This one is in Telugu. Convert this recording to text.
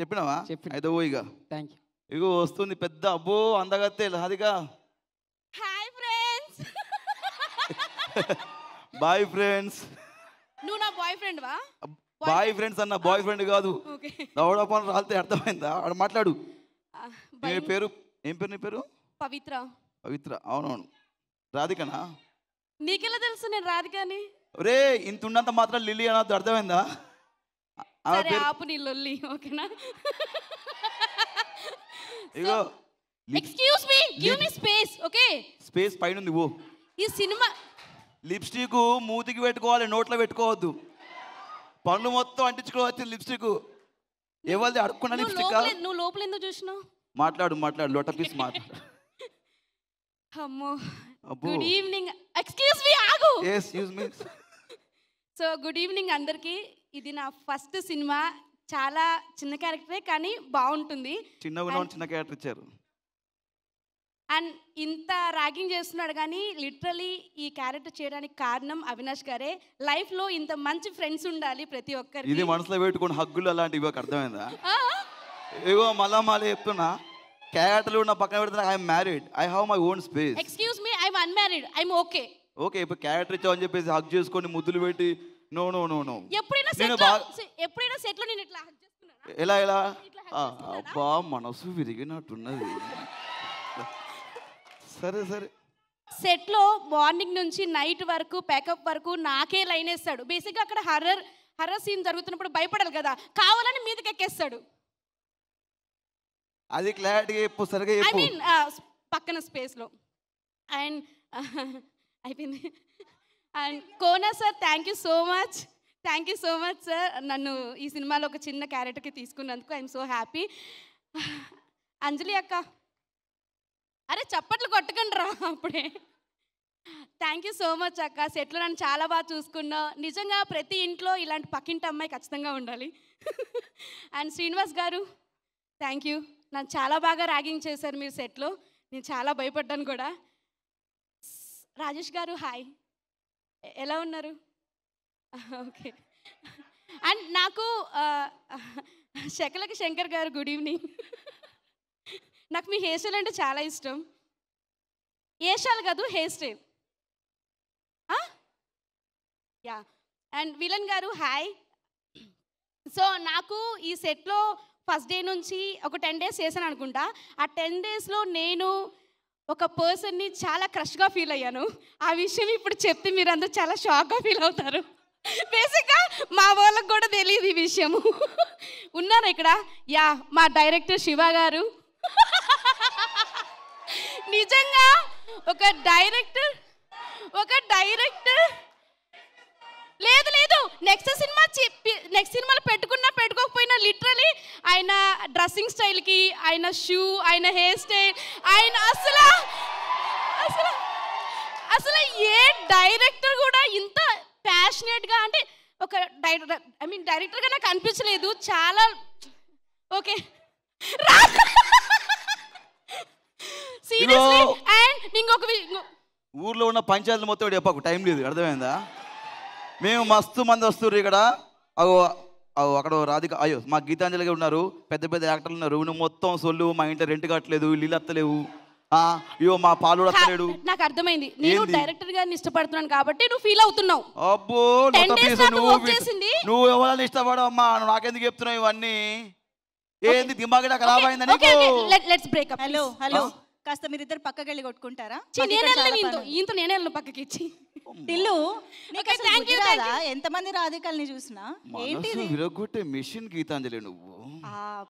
చెప్పినావా అయితే ఓ ఇక థ్యాంక్ యూ ఇగో వస్తుంది పెద్ద అబ్బో అందగత్తే అదిగా హాయ్ ఫ్రెండ్స్ బాయ్ ఫ్రెండ్స్ నువ్వు నా బాయ్ ఫ్రెండ్ వా బాయ్ ఫ్రెండ్స్ అన్న బాయ్ ఫ్రెండ్ కాదు దౌడపాన్ రాలితే అర్థమైందా ఆడ మాట్లాడు నీ పేరు ఏం పేరు నీ పేరు పవిత్ర పవిత్ర అవునవును రాధికనా నీకెలా తెలుసు నేను రాధికని ఒరే ఇంత ఉన్నంత మాత్రం లిల్లీ అన్నది అర్థమైందా సరే ఆపు నీ లొల్లి ఓకేనా ఇగో excuse me give me space okay space పైన ఉంది ఓ ఈ సినిమా లిప్స్టిక్ మూతికి పెట్టుకోవాలి నోట్లో పెట్టుకోవద్దు పనులు మొత్తం అంటించుకోవచ్చు లిప్స్టిక్ ఎవరిది అడుక్కున్నా లిప్స్టిక్ నువ్వు లోపల ఎందుకు చూసినావు మాట్లాడు మాట్లాడు లోట పీస్ మాట్లాడు అమ్మో గుడ్ ఈవినింగ్ ఎక్స్క్యూజ్ మీ ఆగు yes excuse me so good evening అందరికీ ఇది నా ఫస్ట్ సినిమా చాలా చిన్న క్యారెక్టరే కానీ బాగుంటుంది చిన్నగా చిన్న క్యారెక్టర్ ఇచ్చారు అండ్ ఇంత ర్యాగింగ్ చేస్తున్నాడు కానీ లిటరలీ ఈ క్యారెక్టర్ చేయడానికి కారణం అవినాష్ గారే లైఫ్ లో ఇంత మంచి ఫ్రెండ్స్ ఉండాలి ప్రతి ఒక్కరి ఇది మనసులో పెట్టుకుని హగ్గులు అలాంటివి అర్థమైందా ఏవో మళ్ళా మళ్ళీ చెప్తున్నా క్యారెక్టర్లు నా పక్కన పెడుతున్నా I'm married I have my own space excuse me I'm unmarried I'm okay okay ఇప్పుడు క్యారెక్టర్ ఇచ్చావు అని చెప్పేసి హగ్ చేసుకొని ముద్దులు పెట్టి నో నో నో నో ఎప్పుడైనా సెట్ ఎప్పుడైనా సెట్ లో నేను ఇట్లా హగ్ ఎలా ఎలా అబ్బా మనసు విరిగినట్టున్నది సరే సరే సెట్ లో మార్నింగ్ నుంచి నైట్ వరకు ప్యాకప్ వరకు నాకే లైన్ వేస్తాడు గా అక్కడ హర్రర్ హర్రర్ సీన్ జరుగుతున్నప్పుడు భయపడాలి కదా కావాలని మీదకి ఎక్కేస్తాడు అది క్లారిటీగా చెప్పు సరిగా ఐ మీన్ పక్కన స్పేస్ లో అండ్ అయిపోయింది and Kona sir thank you so much thank you so much sir నన్ను ఈ సినిమాలో ఒక చిన్న క్యారెక్టర్కి తీసుకున్నందుకు ఐఎమ్ సో హ్యాపీ అంజలి అక్క అరే చప్పట్లు కొట్టకండి రా అప్పుడే థ్యాంక్ యూ సో మచ్ అక్క సెట్లు నన్ను చాలా బాగా చూసుకున్నావు నిజంగా ప్రతి ఇంట్లో ఇలాంటి పక్కింటి అమ్మాయి ఖచ్చితంగా ఉండాలి అండ్ శ్రీనివాస్ గారు థ్యాంక్ యూ నన్ను చాలా బాగా ర్యాగింగ్ చేశారు మీరు సెట్లో నేను చాలా భయపడ్డాను కూడా రాజేష్ గారు హాయ్ ఎలా ఉన్నారు ఓకే అండ్ నాకు శకలకి శంకర్ గారు గుడ్ ఈవినింగ్ నాకు మీ హెయిర్ స్టైల్ అంటే చాలా ఇష్టం ఏషాలు కాదు hair style ya and villain గారు హాయ్ సో నాకు ఈ సెట్లో ఫస్ట్ డే నుంచి ఒక టెన్ డేస్ చేశాను అనుకుంటా ఆ టెన్ డేస్లో నేను ఒక పర్సన్ని చాలా క్రష్గా ఫీల్ అయ్యాను ఆ విషయం ఇప్పుడు చెప్తే అందరూ చాలా షాక్గా ఫీల్ అవుతారు బేసిక్గా మా వాళ్ళకు కూడా తెలియదు ఈ విషయము ఉన్నారు ఇక్కడ యా మా డైరెక్టర్ శివ గారు నిజంగా ఒక డైరెక్టర్ ఒక డైరెక్టర్ లేదు లేదు నెక్స్ట్ సినిమా డ్రెస్సింగ్ స్టైల్కి ఆయన షూ ఆయన హెయిర్ స్టైల్ ఆయన అసలు అసలు అసలు ఏ డైరెక్టర్ కూడా ఇంత ప్యాషనేట్గా అంటే ఒక డైరెక్టర్ ఐ మీన్ డైరెక్టర్గా నాకు అనిపించలేదు చాలా ఓకే సీరియస్లీ ఊర్లో ఉన్న పంచాయతీలు మొత్తం చెప్పకు టైం లేదు అర్థమైందా మేము మస్తు మంది వస్తుర్రు ఇక్కడ అక్కడ రాధిక అయ్యో మా గీతాంజలిగా ఉన్నారు పెద్ద పెద్ద యాక్టర్లు ఉన్నారు నువ్వు మొత్తం సొల్లు మా ఇంట్లో రెంట్ కట్టలేదు ఇల్లు అత్తలేవు అయ్యో మా పాలు అత్తలేడు నాకు అర్థమైంది నేను డైరెక్టర్ గారిని ఇష్టపడుతున్నాను కాబట్టి నువ్వు ఫీల్ అవుతున్నావు అబ్బో నువ్వు ఎవరైనా ఇష్టపడవు అమ్మా నాకెందుకు చెప్తున్నావు ఇవన్నీ ఏంది దిమాగ్ నాకు let's break up hello hello కాస్త మీరిద్దరు పక్కకి వెళ్ళి కొట్టుకుంటారా నేనే పక్కకి ఇచ్చి టిల్లు ఎంతమంది రాధికల్ని చూసినా ఏంటిది విరగొట్టే మిషన్ గీతాంజలి నువ్వు